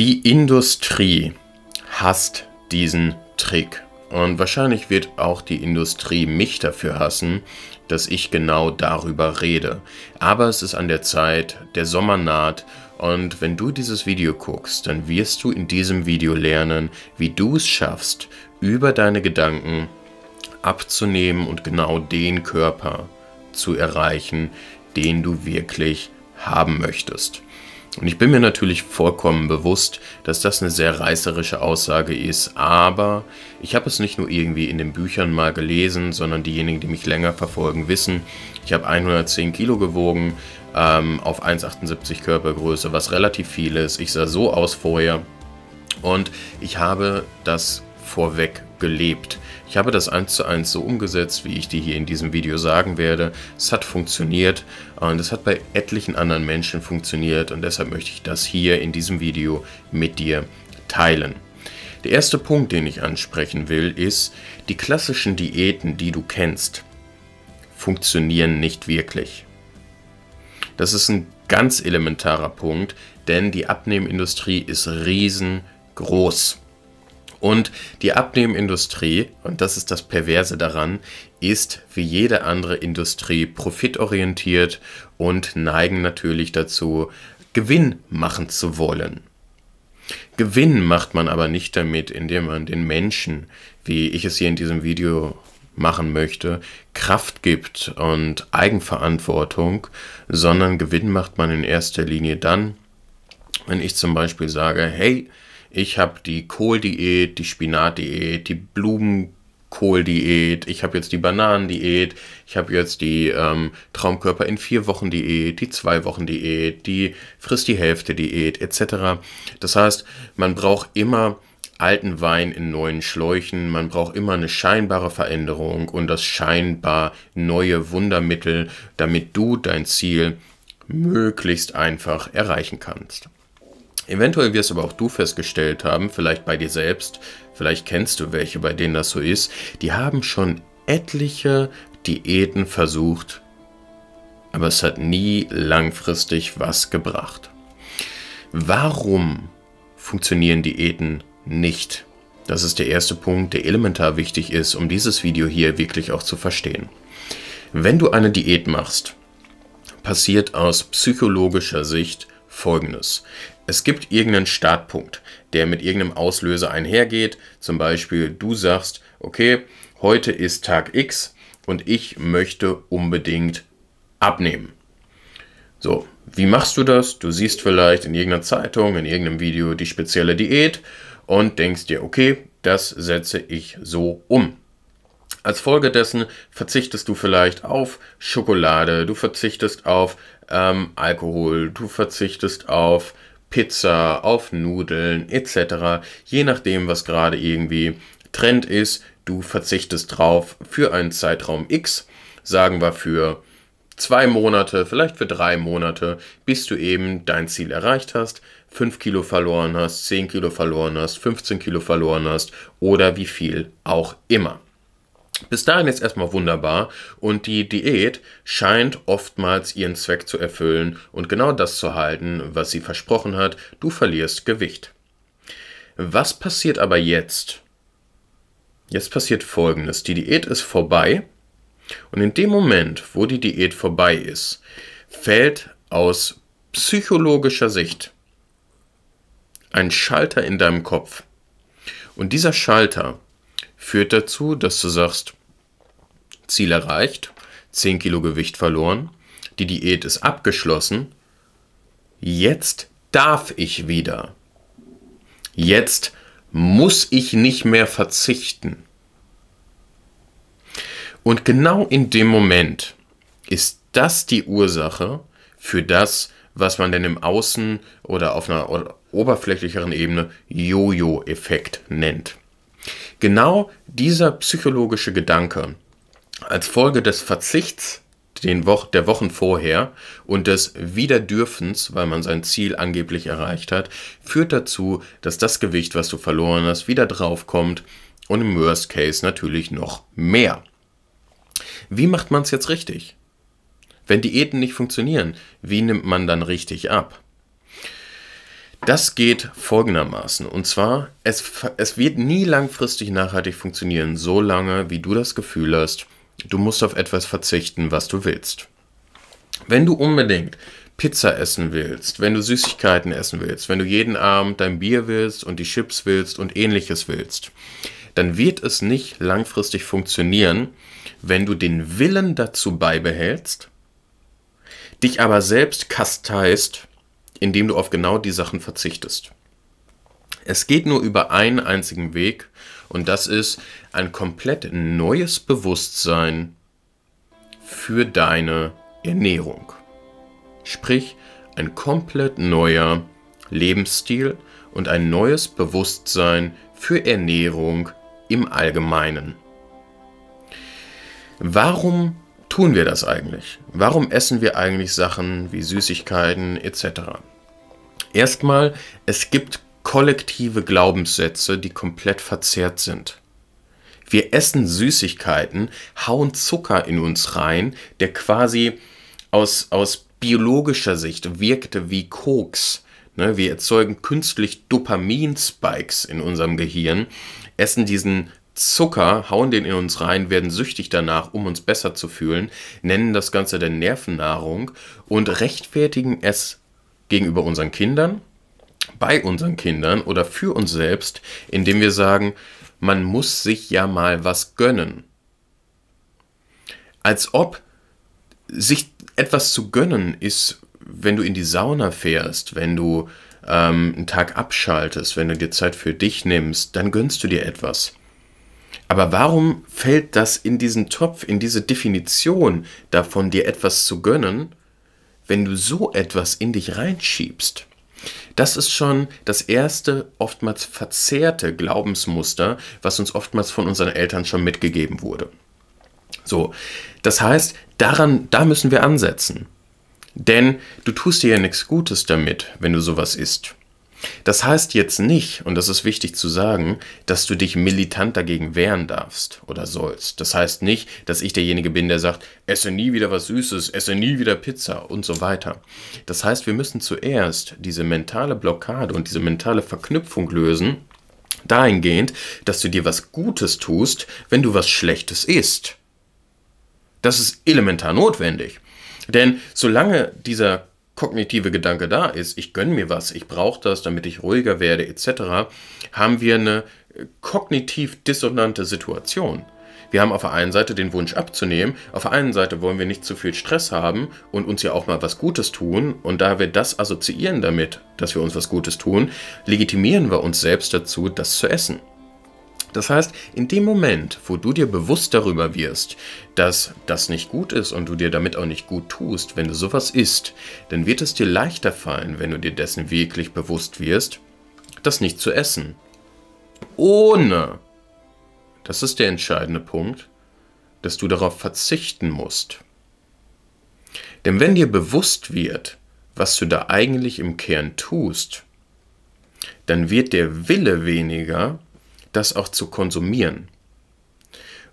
Die Industrie hasst diesen Trick. Und wahrscheinlich wird auch die Industrie mich dafür hassen, dass ich genau darüber rede. Aber es ist an der Zeit, der Sommer naht und wenn du dieses Video guckst, dann wirst du in diesem Video lernen, wie du es schaffst, über deine Gedanken abzunehmen und genau den Körper zu erreichen, den du wirklich haben möchtest. Und ich bin mir natürlich vollkommen bewusst, dass das eine sehr reißerische Aussage ist, aber ich habe es nicht nur irgendwie in den Büchern mal gelesen, sondern diejenigen, die mich länger verfolgen, wissen, ich habe 110 Kilo gewogen ähm, auf 1,78 Körpergröße, was relativ viel ist. Ich sah so aus vorher und ich habe das vorweg gelebt. Ich habe das eins zu eins so umgesetzt, wie ich dir hier in diesem Video sagen werde. Es hat funktioniert und es hat bei etlichen anderen Menschen funktioniert und deshalb möchte ich das hier in diesem Video mit dir teilen. Der erste Punkt, den ich ansprechen will, ist, die klassischen Diäten, die du kennst, funktionieren nicht wirklich. Das ist ein ganz elementarer Punkt, denn die Abnehmindustrie ist riesengroß. Und die Abnehmindustrie, und das ist das Perverse daran, ist wie jede andere Industrie profitorientiert und neigen natürlich dazu, Gewinn machen zu wollen. Gewinn macht man aber nicht damit, indem man den Menschen, wie ich es hier in diesem Video machen möchte, Kraft gibt und Eigenverantwortung, sondern Gewinn macht man in erster Linie dann, wenn ich zum Beispiel sage, hey, ich habe die Kohldiät, die Spinatdiät, die Blumenkohldiät, ich habe jetzt die Bananendiät, ich habe jetzt die ähm, Traumkörper in vier Wochen Diät, die zwei Wochen Diät, die Frist die Hälfte Diät etc. Das heißt, man braucht immer alten Wein in neuen Schläuchen. Man braucht immer eine scheinbare Veränderung und das scheinbar neue Wundermittel, damit du dein Ziel möglichst einfach erreichen kannst. Eventuell wirst aber auch du festgestellt haben, vielleicht bei dir selbst, vielleicht kennst du welche, bei denen das so ist, die haben schon etliche Diäten versucht, aber es hat nie langfristig was gebracht. Warum funktionieren Diäten nicht? Das ist der erste Punkt, der elementar wichtig ist, um dieses Video hier wirklich auch zu verstehen. Wenn du eine Diät machst, passiert aus psychologischer Sicht folgendes. Es gibt irgendeinen Startpunkt, der mit irgendeinem Auslöser einhergeht. Zum Beispiel, du sagst, okay, heute ist Tag X und ich möchte unbedingt abnehmen. So, wie machst du das? Du siehst vielleicht in irgendeiner Zeitung, in irgendeinem Video die spezielle Diät und denkst dir, okay, das setze ich so um. Als Folge dessen verzichtest du vielleicht auf Schokolade, du verzichtest auf ähm, Alkohol, du verzichtest auf Pizza, auf Nudeln etc. Je nachdem, was gerade irgendwie Trend ist, du verzichtest drauf für einen Zeitraum X, sagen wir für zwei Monate, vielleicht für drei Monate, bis du eben dein Ziel erreicht hast, 5 Kilo verloren hast, 10 Kilo verloren hast, 15 Kilo verloren hast oder wie viel auch immer. Bis dahin ist erstmal wunderbar und die Diät scheint oftmals ihren Zweck zu erfüllen und genau das zu halten, was sie versprochen hat, du verlierst Gewicht. Was passiert aber jetzt? Jetzt passiert Folgendes, die Diät ist vorbei und in dem Moment, wo die Diät vorbei ist, fällt aus psychologischer Sicht ein Schalter in deinem Kopf. Und dieser Schalter führt dazu, dass du sagst, Ziel erreicht, 10 Kilo Gewicht verloren, die Diät ist abgeschlossen, jetzt darf ich wieder. Jetzt muss ich nicht mehr verzichten. Und genau in dem Moment ist das die Ursache für das, was man denn im Außen oder auf einer oberflächlicheren Ebene Jojo-Effekt nennt. Genau dieser psychologische Gedanke als Folge des Verzichts den Wo der Wochen vorher und des Wiederdürfens, weil man sein Ziel angeblich erreicht hat, führt dazu, dass das Gewicht, was du verloren hast, wieder draufkommt und im Worst Case natürlich noch mehr. Wie macht man es jetzt richtig? Wenn Diäten nicht funktionieren, wie nimmt man dann richtig ab? Das geht folgendermaßen. Und zwar, es, es wird nie langfristig nachhaltig funktionieren, solange wie du das Gefühl hast, du musst auf etwas verzichten, was du willst. Wenn du unbedingt Pizza essen willst, wenn du Süßigkeiten essen willst, wenn du jeden Abend dein Bier willst und die Chips willst und ähnliches willst, dann wird es nicht langfristig funktionieren, wenn du den Willen dazu beibehältst, dich aber selbst kasteist indem du auf genau die Sachen verzichtest. Es geht nur über einen einzigen Weg und das ist ein komplett neues Bewusstsein für deine Ernährung. Sprich, ein komplett neuer Lebensstil und ein neues Bewusstsein für Ernährung im Allgemeinen. Warum tun wir das eigentlich? Warum essen wir eigentlich Sachen wie Süßigkeiten etc.? Erstmal, es gibt kollektive Glaubenssätze, die komplett verzerrt sind. Wir essen Süßigkeiten, hauen Zucker in uns rein, der quasi aus, aus biologischer Sicht wirkte wie Koks. Ne? wir erzeugen künstlich Dopaminspikes in unserem Gehirn, essen diesen Zucker, hauen den in uns rein, werden süchtig danach, um uns besser zu fühlen, nennen das Ganze der Nervennahrung und rechtfertigen es gegenüber unseren Kindern, bei unseren Kindern oder für uns selbst, indem wir sagen, man muss sich ja mal was gönnen. Als ob sich etwas zu gönnen ist, wenn du in die Sauna fährst, wenn du ähm, einen Tag abschaltest, wenn du dir Zeit für dich nimmst, dann gönnst du dir etwas. Aber warum fällt das in diesen Topf, in diese Definition davon, dir etwas zu gönnen, wenn du so etwas in dich reinschiebst? Das ist schon das erste, oftmals verzerrte Glaubensmuster, was uns oftmals von unseren Eltern schon mitgegeben wurde. So, das heißt, daran, da müssen wir ansetzen. Denn du tust dir ja nichts Gutes damit, wenn du sowas isst. Das heißt jetzt nicht, und das ist wichtig zu sagen, dass du dich militant dagegen wehren darfst oder sollst. Das heißt nicht, dass ich derjenige bin, der sagt, esse nie wieder was Süßes, esse nie wieder Pizza und so weiter. Das heißt, wir müssen zuerst diese mentale Blockade und diese mentale Verknüpfung lösen, dahingehend, dass du dir was Gutes tust, wenn du was Schlechtes isst. Das ist elementar notwendig. Denn solange dieser kognitive Gedanke da ist, ich gönne mir was, ich brauche das, damit ich ruhiger werde, etc., haben wir eine äh, kognitiv dissonante Situation. Wir haben auf der einen Seite den Wunsch abzunehmen, auf der einen Seite wollen wir nicht zu viel Stress haben und uns ja auch mal was Gutes tun. Und da wir das assoziieren damit, dass wir uns was Gutes tun, legitimieren wir uns selbst dazu, das zu essen. Das heißt, in dem Moment, wo du dir bewusst darüber wirst, dass das nicht gut ist und du dir damit auch nicht gut tust, wenn du sowas isst, dann wird es dir leichter fallen, wenn du dir dessen wirklich bewusst wirst, das nicht zu essen. Ohne, das ist der entscheidende Punkt, dass du darauf verzichten musst. Denn wenn dir bewusst wird, was du da eigentlich im Kern tust, dann wird der Wille weniger, das auch zu konsumieren.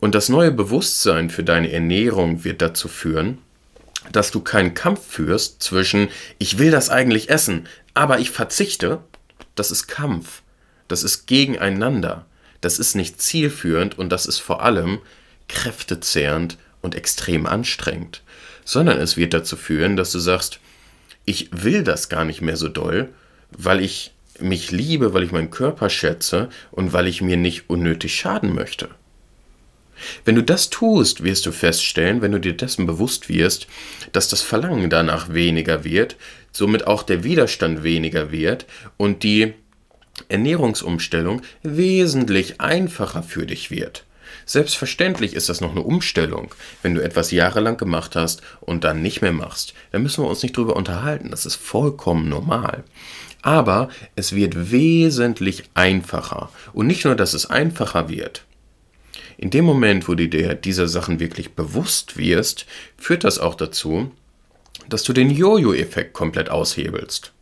Und das neue Bewusstsein für deine Ernährung wird dazu führen, dass du keinen Kampf führst zwischen ich will das eigentlich essen, aber ich verzichte. Das ist Kampf. Das ist gegeneinander. Das ist nicht zielführend und das ist vor allem kräftezehrend und extrem anstrengend. Sondern es wird dazu führen, dass du sagst, ich will das gar nicht mehr so doll, weil ich mich liebe, weil ich meinen Körper schätze und weil ich mir nicht unnötig schaden möchte. Wenn du das tust, wirst du feststellen, wenn du dir dessen bewusst wirst, dass das Verlangen danach weniger wird, somit auch der Widerstand weniger wird und die Ernährungsumstellung wesentlich einfacher für dich wird. Selbstverständlich ist das noch eine Umstellung, wenn du etwas jahrelang gemacht hast und dann nicht mehr machst. Da müssen wir uns nicht drüber unterhalten, das ist vollkommen normal. Aber es wird wesentlich einfacher. Und nicht nur, dass es einfacher wird. In dem Moment, wo du dir dieser Sachen wirklich bewusst wirst, führt das auch dazu, dass du den Jojo-Effekt komplett aushebelst.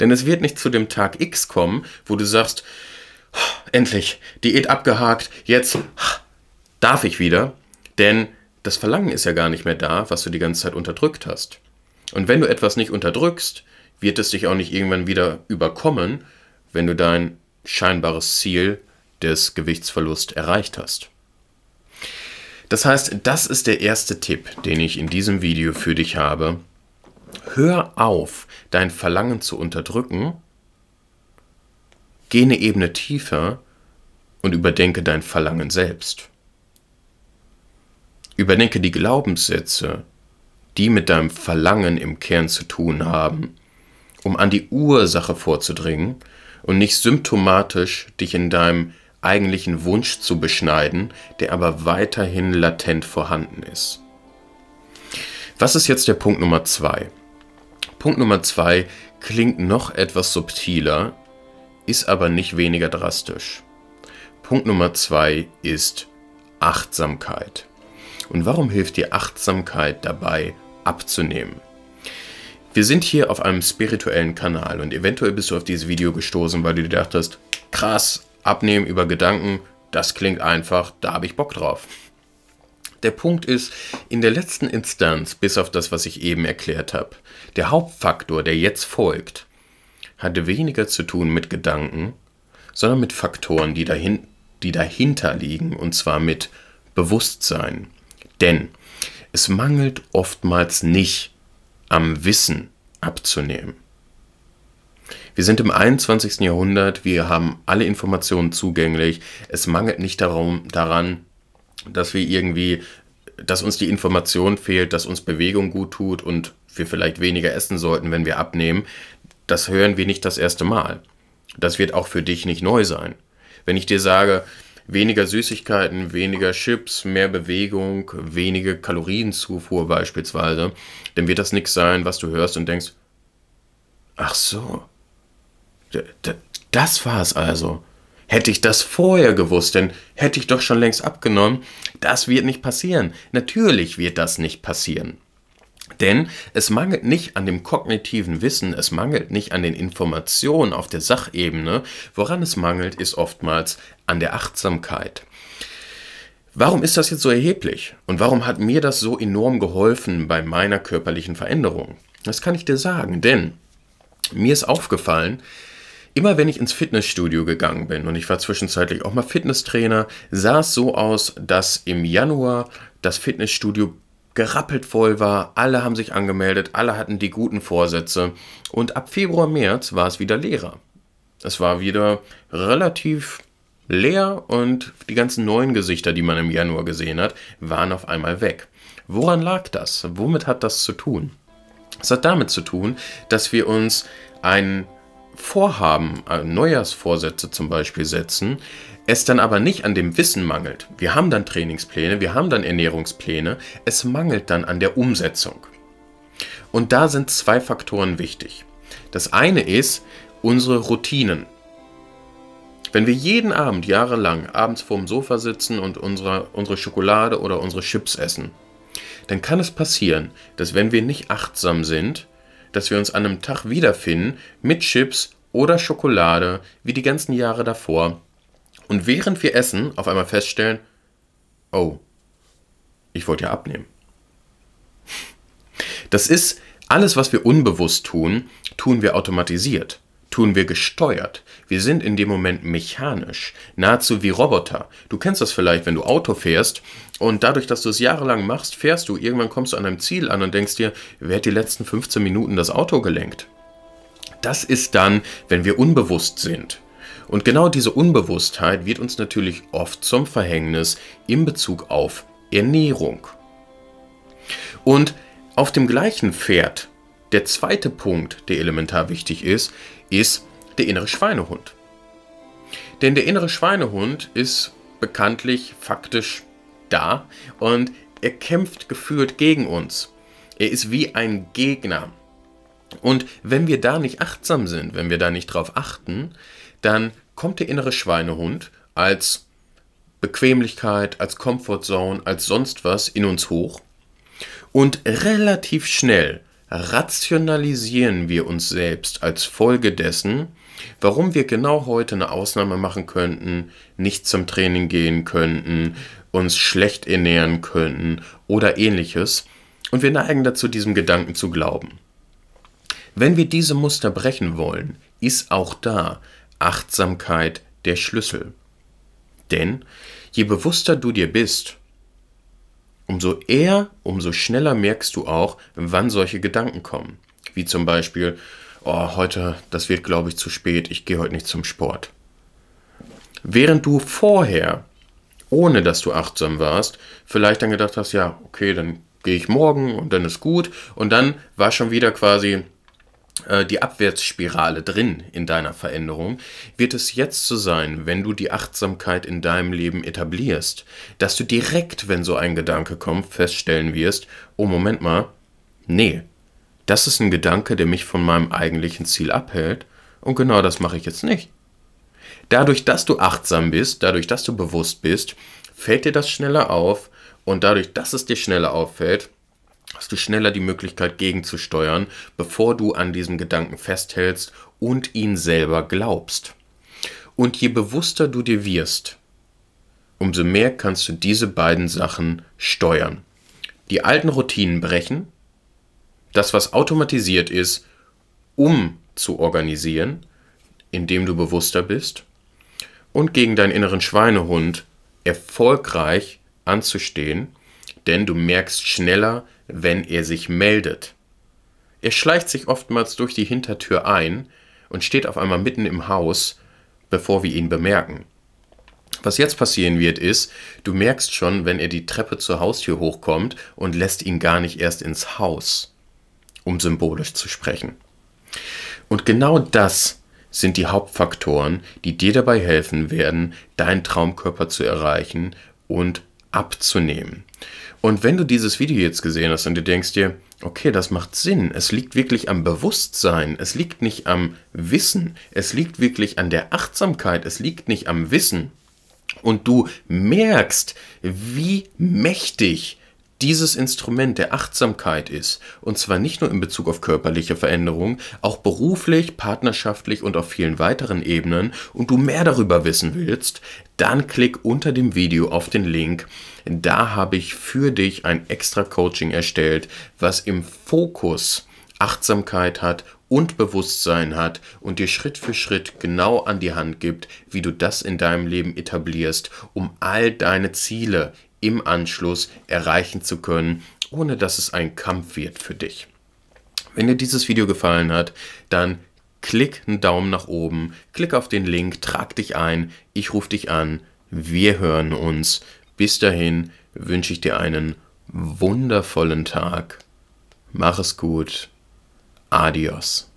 Denn es wird nicht zu dem Tag X kommen, wo du sagst, endlich, Diät abgehakt, jetzt darf ich wieder. Denn das Verlangen ist ja gar nicht mehr da, was du die ganze Zeit unterdrückt hast. Und wenn du etwas nicht unterdrückst, wird es dich auch nicht irgendwann wieder überkommen, wenn du dein scheinbares Ziel des Gewichtsverlusts erreicht hast. Das heißt, das ist der erste Tipp, den ich in diesem Video für dich habe. Hör auf, dein Verlangen zu unterdrücken, geh eine Ebene tiefer und überdenke dein Verlangen selbst. Überdenke die Glaubenssätze, die mit deinem Verlangen im Kern zu tun haben um an die Ursache vorzudringen und nicht symptomatisch dich in deinem eigentlichen Wunsch zu beschneiden, der aber weiterhin latent vorhanden ist. Was ist jetzt der Punkt Nummer 2? Punkt Nummer 2 klingt noch etwas subtiler, ist aber nicht weniger drastisch. Punkt Nummer 2 ist Achtsamkeit. Und warum hilft dir Achtsamkeit dabei abzunehmen? Wir sind hier auf einem spirituellen Kanal und eventuell bist du auf dieses Video gestoßen, weil du dir dachtest, krass, abnehmen über Gedanken, das klingt einfach, da habe ich Bock drauf. Der Punkt ist, in der letzten Instanz, bis auf das, was ich eben erklärt habe, der Hauptfaktor, der jetzt folgt, hatte weniger zu tun mit Gedanken, sondern mit Faktoren, die, dahin, die dahinter liegen, und zwar mit Bewusstsein. Denn es mangelt oftmals nicht am Wissen abzunehmen. Wir sind im 21. Jahrhundert, wir haben alle Informationen zugänglich. Es mangelt nicht darum, daran, dass wir irgendwie, dass uns die Information fehlt, dass uns Bewegung gut tut und wir vielleicht weniger essen sollten, wenn wir abnehmen. Das hören wir nicht das erste Mal. Das wird auch für dich nicht neu sein. Wenn ich dir sage, weniger Süßigkeiten, weniger Chips, mehr Bewegung, weniger Kalorienzufuhr beispielsweise, dann wird das nichts sein, was du hörst und denkst, ach so, das war es also. Hätte ich das vorher gewusst, denn hätte ich doch schon längst abgenommen. Das wird nicht passieren. Natürlich wird das nicht passieren. Denn es mangelt nicht an dem kognitiven Wissen, es mangelt nicht an den Informationen auf der Sachebene. Woran es mangelt, ist oftmals an der Achtsamkeit. Warum ist das jetzt so erheblich? Und warum hat mir das so enorm geholfen bei meiner körperlichen Veränderung? Das kann ich dir sagen, denn mir ist aufgefallen, immer wenn ich ins Fitnessstudio gegangen bin und ich war zwischenzeitlich auch mal Fitnesstrainer, sah es so aus, dass im Januar das Fitnessstudio gerappelt voll war, alle haben sich angemeldet, alle hatten die guten Vorsätze und ab Februar, März war es wieder leerer. Es war wieder relativ Lea und die ganzen neuen Gesichter, die man im Januar gesehen hat, waren auf einmal weg. Woran lag das? Womit hat das zu tun? Es hat damit zu tun, dass wir uns ein Vorhaben, äh, Neujahrsvorsätze zum Beispiel setzen, es dann aber nicht an dem Wissen mangelt. Wir haben dann Trainingspläne, wir haben dann Ernährungspläne, es mangelt dann an der Umsetzung. Und da sind zwei Faktoren wichtig. Das eine ist unsere Routinen. Wenn wir jeden Abend jahrelang abends vorm Sofa sitzen und unsere, unsere Schokolade oder unsere Chips essen, dann kann es passieren, dass wenn wir nicht achtsam sind, dass wir uns an einem Tag wiederfinden mit Chips oder Schokolade, wie die ganzen Jahre davor, und während wir essen auf einmal feststellen, oh, ich wollte ja abnehmen. Das ist alles, was wir unbewusst tun, tun wir automatisiert tun wir gesteuert. Wir sind in dem Moment mechanisch, nahezu wie Roboter. Du kennst das vielleicht, wenn du Auto fährst und dadurch, dass du es jahrelang machst, fährst du, irgendwann kommst du an einem Ziel an und denkst dir, wer hat die letzten 15 Minuten das Auto gelenkt? Das ist dann, wenn wir unbewusst sind. Und genau diese Unbewusstheit wird uns natürlich oft zum Verhängnis in Bezug auf Ernährung. Und auf dem gleichen Pferd der zweite Punkt, der elementar wichtig ist, ist der innere Schweinehund. Denn der innere Schweinehund ist bekanntlich faktisch da und er kämpft gefühlt gegen uns. Er ist wie ein Gegner. Und wenn wir da nicht achtsam sind, wenn wir da nicht drauf achten, dann kommt der innere Schweinehund als Bequemlichkeit, als Comfortzone, als sonst was in uns hoch. Und relativ schnell rationalisieren wir uns selbst als Folge dessen, warum wir genau heute eine Ausnahme machen könnten, nicht zum Training gehen könnten, uns schlecht ernähren könnten oder ähnliches, und wir neigen dazu, diesem Gedanken zu glauben. Wenn wir diese Muster brechen wollen, ist auch da Achtsamkeit der Schlüssel. Denn je bewusster du dir bist, Umso eher, umso schneller merkst du auch, wann solche Gedanken kommen. Wie zum Beispiel, oh, heute, das wird glaube ich zu spät, ich gehe heute nicht zum Sport. Während du vorher, ohne dass du achtsam warst, vielleicht dann gedacht hast, ja, okay, dann gehe ich morgen und dann ist gut und dann war schon wieder quasi äh, die Abwärtsspirale drin in deiner Veränderung, wird es jetzt so sein, wenn du die Achtsamkeit in deinem Leben etablierst, dass du direkt, wenn so ein Gedanke kommt, feststellen wirst, oh Moment mal, nee, das ist ein Gedanke, der mich von meinem eigentlichen Ziel abhält und genau das mache ich jetzt nicht. Dadurch, dass du achtsam bist, dadurch, dass du bewusst bist, fällt dir das schneller auf und dadurch, dass es dir schneller auffällt, hast du schneller die Möglichkeit gegenzusteuern, bevor du an diesem Gedanken festhältst und ihn selber glaubst. Und je bewusster du dir wirst, umso mehr kannst du diese beiden Sachen steuern. Die alten Routinen brechen, das, was automatisiert ist, um zu organisieren, indem du bewusster bist, und gegen deinen inneren Schweinehund erfolgreich anzustehen, denn du merkst schneller, wenn er sich meldet. Er schleicht sich oftmals durch die Hintertür ein und steht auf einmal mitten im Haus, bevor wir ihn bemerken. Was jetzt passieren wird, ist, du merkst schon, wenn er die Treppe zur Haustür hochkommt und lässt ihn gar nicht erst ins Haus, um symbolisch zu sprechen. Und genau das sind die Hauptfaktoren, die dir dabei helfen werden, deinen Traumkörper zu erreichen und abzunehmen. Und wenn du dieses Video jetzt gesehen hast und du denkst dir, okay, das macht Sinn, es liegt wirklich am Bewusstsein, es liegt nicht am Wissen, es liegt wirklich an der Achtsamkeit, es liegt nicht am Wissen. Und du merkst, wie mächtig dieses Instrument der Achtsamkeit ist, und zwar nicht nur in Bezug auf körperliche Veränderungen, auch beruflich, partnerschaftlich und auf vielen weiteren Ebenen, und du mehr darüber wissen willst, dann klick unter dem Video auf den Link. Da habe ich für dich ein extra Coaching erstellt, was im Fokus Achtsamkeit hat und Bewusstsein hat und dir Schritt für Schritt genau an die Hand gibt, wie du das in deinem Leben etablierst, um all deine Ziele im Anschluss erreichen zu können, ohne dass es ein Kampf wird für dich. Wenn dir dieses Video gefallen hat, dann klick einen Daumen nach oben, klick auf den Link, trag dich ein, ich rufe dich an, wir hören uns. Bis dahin wünsche ich dir einen wundervollen Tag. Mach es gut. Adios.